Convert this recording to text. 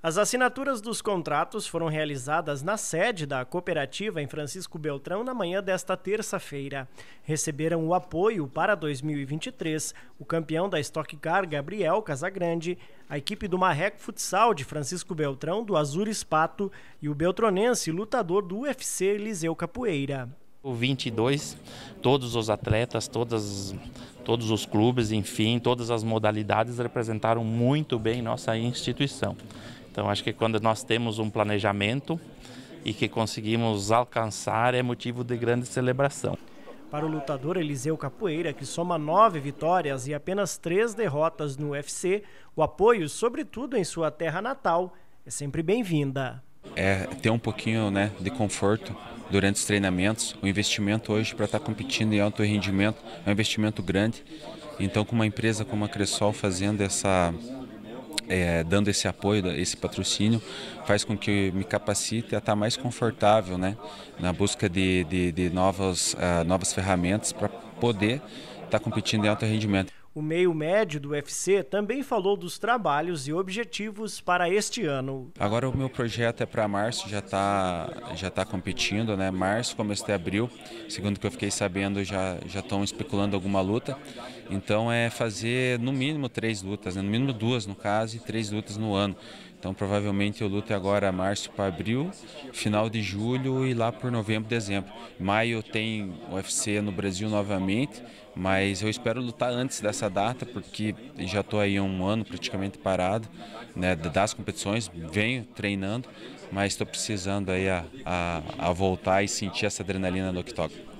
As assinaturas dos contratos foram realizadas na sede da cooperativa em Francisco Beltrão na manhã desta terça-feira. Receberam o apoio para 2023 o campeão da Stock Car Gabriel Casagrande, a equipe do Marreco Futsal de Francisco Beltrão do Azul Espato e o beltronense lutador do UFC Eliseu Capoeira. O 22, todos os atletas, todas, todos os clubes, enfim, todas as modalidades representaram muito bem nossa instituição. Então, acho que quando nós temos um planejamento e que conseguimos alcançar, é motivo de grande celebração. Para o lutador Eliseu Capoeira, que soma nove vitórias e apenas três derrotas no UFC, o apoio, sobretudo em sua terra natal, é sempre bem-vinda. É ter um pouquinho né, de conforto durante os treinamentos. O investimento hoje para estar competindo em alto rendimento é um investimento grande. Então, com uma empresa como a Cressol fazendo essa é, dando esse apoio, esse patrocínio, faz com que me capacite a estar tá mais confortável né, na busca de, de, de novas, uh, novas ferramentas para poder estar tá competindo em alto rendimento. O meio médio do UFC também falou dos trabalhos e objetivos para este ano. Agora o meu projeto é para março, já está já tá competindo, né? Março, começo de abril, segundo que eu fiquei sabendo, já já estão especulando alguma luta. Então é fazer no mínimo três lutas, né? no mínimo duas no caso e três lutas no ano. Então provavelmente eu luto agora março para abril, final de julho e lá por novembro, dezembro. Maio tem UFC no Brasil novamente, mas eu espero lutar antes dessa data porque já estou aí um ano praticamente parado né, das competições, venho treinando, mas estou precisando aí a, a, a voltar e sentir essa adrenalina no octógono.